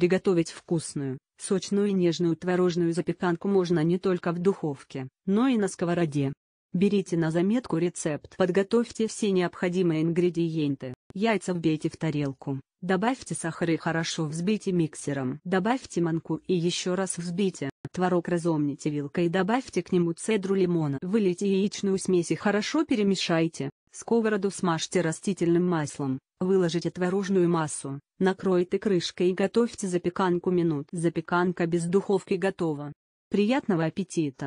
Приготовить вкусную, сочную и нежную творожную запеканку можно не только в духовке, но и на сковороде. Берите на заметку рецепт. Подготовьте все необходимые ингредиенты. Яйца вбейте в тарелку. Добавьте сахар и хорошо взбейте миксером. Добавьте манку и еще раз взбейте. Творог разомните вилкой и добавьте к нему цедру лимона. Вылейте яичную смесь и хорошо перемешайте. Сковороду смажьте растительным маслом, выложите творожную массу, накройте крышкой и готовьте запеканку минут. Запеканка без духовки готова. Приятного аппетита!